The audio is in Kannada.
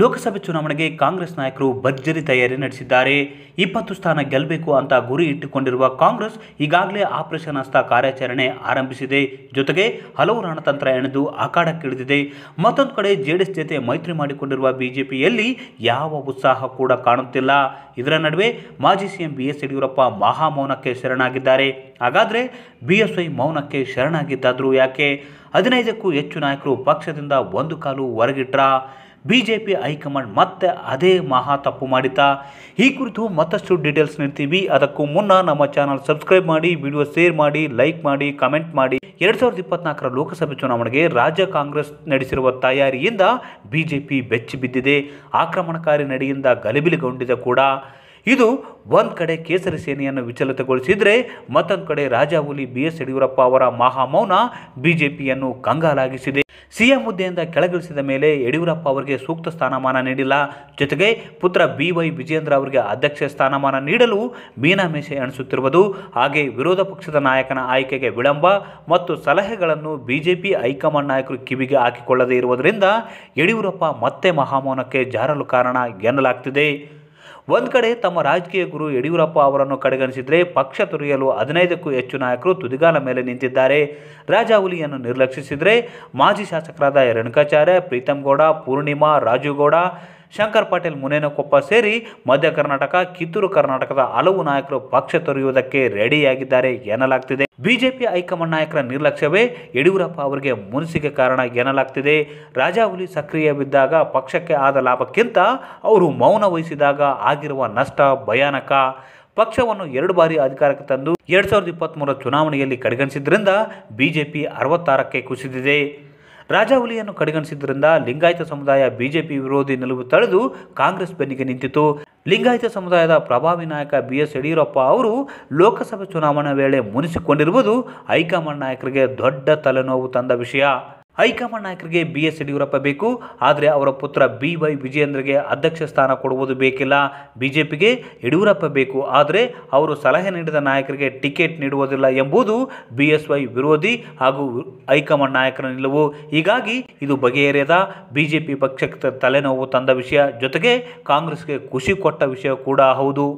ಲೋಕಸಭೆ ಚುನಾವಣೆಗೆ ಕಾಂಗ್ರೆಸ್ ನಾಯಕರು ಭರ್ಜರಿ ತಯಾರಿ ನಡೆಸಿದ್ದಾರೆ ಇಪ್ಪತ್ತು ಸ್ಥಾನ ಗೆಲ್ಲಬೇಕು ಅಂತ ಗುರಿ ಇಟ್ಟುಕೊಂಡಿರುವ ಕಾಂಗ್ರೆಸ್ ಈಗಾಗಲೇ ಆಪರೇಷನ್ ಹಸ್ತ ಕಾರ್ಯಾಚರಣೆ ಆರಂಭಿಸಿದೆ ಜೊತೆಗೆ ಹಲವು ರಣತಂತ್ರ ಎಣೆದು ಅಖಾಡಕ್ಕಿಳಿದಿದೆ ಮತ್ತೊಂದು ಕಡೆ ಜೆಡಿಎಸ್ ಜೊತೆ ಮೈತ್ರಿ ಮಾಡಿಕೊಂಡಿರುವ ಬಿಜೆಪಿಯಲ್ಲಿ ಯಾವ ಉತ್ಸಾಹ ಕೂಡ ಕಾಣುತ್ತಿಲ್ಲ ಇದರ ನಡುವೆ ಮಾಜಿ ಸಿಎಂ ಬಿ ಎಸ್ ಯಡಿಯೂರಪ್ಪ ಮಹಾಮೌನಕ್ಕೆ ಶರಣಾಗಿದ್ದಾರೆ ಹಾಗಾದರೆ ಬಿ ಎಸ್ ವೈ ಮೌನಕ್ಕೆ ಶರಣಾಗಿದ್ದಾದರೂ ಯಾಕೆ ಹದಿನೈದಕ್ಕೂ ಹೆಚ್ಚು ನಾಯಕರು ಪಕ್ಷದಿಂದ ಒಂದು ಕಾಲು ಹೊರಗಿಟ್ರ ಬಿ ಜೆ ಪಿ ಹೈಕಮಾಂಡ್ ಮತ್ತೆ ಅದೇ ಮಹಾ ತಪ್ಪು ಮಾಡಿತಾ ಈ ಕುರಿತು ಮತ್ತಷ್ಟು ಡೀಟೇಲ್ಸ್ ನೀಡ್ತೀವಿ ಅದಕ್ಕೂ ಮುನ್ನ ನಮ್ಮ ಚಾನಲ್ ಸಬ್ಸ್ಕ್ರೈಬ್ ಮಾಡಿ ವಿಡಿಯೋ ಶೇರ್ ಮಾಡಿ ಲೈಕ್ ಮಾಡಿ ಕಮೆಂಟ್ ಮಾಡಿ ಎರಡು ಸಾವಿರದ ಇಪ್ಪತ್ನಾಲ್ಕರ ಲೋಕಸಭೆ ಚುನಾವಣೆಗೆ ರಾಜ್ಯ ಕಾಂಗ್ರೆಸ್ ನಡೆಸಿರುವ ತಯಾರಿಯಿಂದ ಬಿ ಜೆ ಪಿ ಬೆಚ್ಚಿ ಬಿದ್ದಿದೆ ಆಕ್ರಮಣಕಾರಿ ನಡೆಯಿಂದ ಗಲಿಬಿಲಿಗೊಂಡಿದೆ ಕೂಡ ಇದು ಒಂದು ಕಡೆ ಕೇಸರಿ ಸೇನೆಯನ್ನು ವಿಚಲಿತಗೊಳಿಸಿದರೆ ಮತ್ತೊಂದು ಕಡೆ ರಾಜಾವುಲಿ ಬಿ ಎಸ್ ಯಡಿಯೂರಪ್ಪ ಅವರ ಮಹಾಮೌನ ಬಿಜೆಪಿಯನ್ನು ಕಂಗಾಲಾಗಿಸಿದೆ ಸಿಎಂ ಹುದ್ದೆಯಿಂದ ಕೆಳಗಿಳಿಸಿದ ಮೇಲೆ ಯಡಿಯೂರಪ್ಪ ಅವರಿಗೆ ಸೂಕ್ತ ಸ್ಥಾನಮಾನ ನೀಡಿಲ್ಲ ಜೊತೆಗೆ ಪುತ್ರ ಬಿವೈ ವಿಜೇಂದ್ರ ಅವರಿಗೆ ಅಧ್ಯಕ್ಷ ಸ್ಥಾನಮಾನ ನೀಡಲು ಮೀನಾಮೇಷೆ ಅಣಿಸುತ್ತಿರುವುದು ಹಾಗೆ ವಿರೋಧ ಪಕ್ಷದ ನಾಯಕನ ಆಯ್ಕೆಗೆ ವಿಳಂಬ ಮತ್ತು ಸಲಹೆಗಳನ್ನು ಬಿಜೆಪಿ ಹೈಕಮಾಂಡ್ ನಾಯಕರು ಕಿವಿಗೆ ಹಾಕಿಕೊಳ್ಳದೇ ಇರುವುದರಿಂದ ಯಡಿಯೂರಪ್ಪ ಮತ್ತೆ ಮಹಾಮೌನಕ್ಕೆ ಜಾರಲು ಕಾರಣ ಎನ್ನಲಾಗ್ತಿದೆ ಒಂದು ಕಡೆ ತಮ್ಮ ರಾಜಕೀಯ ಗುರು ಯಡಿಯೂರಪ್ಪ ಅವರನ್ನು ಕಡೆಗಣಿಸಿದರೆ ಪಕ್ಷ ತೊರೆಯಲು ಹದಿನೈದಕ್ಕೂ ಹೆಚ್ಚು ನಾಯಕರು ತುದಿಗಾಲ ಮೇಲೆ ನಿಂತಿದ್ದಾರೆ ರಾಜಾಹುಲಿಯನ್ನು ನಿರ್ಲಕ್ಷಿಸಿದರೆ ಮಾಜಿ ಶಾಸಕರಾದ ರೇಣುಕಾಚಾರ್ಯ ಪ್ರೀತಂ ಗೌಡ ಪೂರ್ಣಿಮಾ ರಾಜುಗೌಡ ಶಂಕರ್ ಪಾಟೀಲ್ ಮುನೇನಕೊಪ್ಪ ಸೇರಿ ಮಧ್ಯ ಕರ್ನಾಟಕ ಕಿತ್ತೂರು ಕರ್ನಾಟಕದ ಹಲವು ನಾಯಕರು ಪಕ್ಷ ತೊರೆಯುವುದಕ್ಕೆ ರೆಡಿಯಾಗಿದ್ದಾರೆ ಎನ್ನಲಾಗ್ತಿದೆ ಬಿಜೆಪಿ ಹೈಕಮಾಂಡ್ ನಾಯಕರ ನಿರ್ಲಕ್ಷ್ಯವೇ ಯಡಿಯೂರಪ್ಪ ಅವರಿಗೆ ಮುನಿಸಿಗೆ ಕಾರಣ ಎನ್ನಲಾಗ್ತಿದೆ ರಾಜಾಹುಲಿ ಸಕ್ರಿಯ ಬಿದ್ದಾಗ ಪಕ್ಷಕ್ಕೆ ಆದ ಲಾಭಕ್ಕಿಂತ ಅವರು ಮೌನ ವಹಿಸಿದಾಗ ಆಗಿರುವ ನಷ್ಟ ಭಯಾನಕ ಪಕ್ಷವನ್ನು ಎರಡು ಬಾರಿ ಅಧಿಕಾರಕ್ಕೆ ತಂದು ಎರಡ್ ಸಾವಿರದ ಮೂರರ ಚುನಾವಣೆಯಲ್ಲಿ ಕಡೆಗಣಿಸಿದ್ರಿಂದ ಬಿಜೆಪಿ ಅರವತ್ತಾರಕ್ಕೆ ಕುಸಿದಿದೆ ರಾಜಾಹುಲಿಯನ್ನು ಕಡೆಗಣಿಸಿದ್ದರಿಂದ ಲಿಂಗಾಯತ ಸಮುದಾಯ ಬಿಜೆಪಿ ವಿರೋಧಿ ನಿಲುವು ತಳೆದು ಕಾಂಗ್ರೆಸ್ ಬೆನ್ನಿಗೆ ನಿಂತಿತು ಲಿಂಗಾಯತ ಸಮುದಾಯದ ಪ್ರಭಾವಿ ನಾಯಕ ಬಿ ಎಸ್ ಯಡಿಯೂರಪ್ಪ ಅವರು ಲೋಕಸಭೆ ಚುನಾವಣೆ ವೇಳೆ ಮುನಿಸಿಕೊಂಡಿರುವುದು ಹೈಕಮಾಂಡ್ ನಾಯಕರಿಗೆ ದೊಡ್ಡ ತಲೆನೋವು ತಂದ ವಿಷಯ ಹೈಕಮಾಂಡ್ ನಾಯಕರಿಗೆ ಬಿ ಎಸ್ ಯಡಿಯೂರಪ್ಪ ಬೇಕು ಆದರೆ ಅವರ ಪುತ್ರ ಬಿ ವೈ ವಿಜಯೇಂದ್ರಗೆ ಅಧ್ಯಕ್ಷ ಸ್ಥಾನ ಕೊಡುವುದು ಬೇಕಿಲ್ಲ ಬಿಜೆಪಿಗೆ ಯಡಿಯೂರಪ್ಪ ಬೇಕು ಆದರೆ ಅವರು ಸಲಹೆ ನೀಡಿದ ನಾಯಕರಿಗೆ ಟಿಕೆಟ್ ನೀಡುವುದಿಲ್ಲ ಎಂಬುದು ಬಿ ಎಸ್ ವೈ ವಿರೋಧಿ ಹಾಗೂ ಹೈಕಮಾಂಡ್ ನಾಯಕರ ನಿಲುವು ಹೀಗಾಗಿ ಇದು ಬಗೆಹರಿಯದ ಬಿಜೆಪಿ ಪಕ್ಷಕ್ಕೆ ತಲೆನೋವು ತಂದ ವಿಷಯ ಜೊತೆಗೆ ಕಾಂಗ್ರೆಸ್ಗೆ ಖುಷಿ ಕೊಟ್ಟ ವಿಷಯ ಕೂಡ ಹೌದು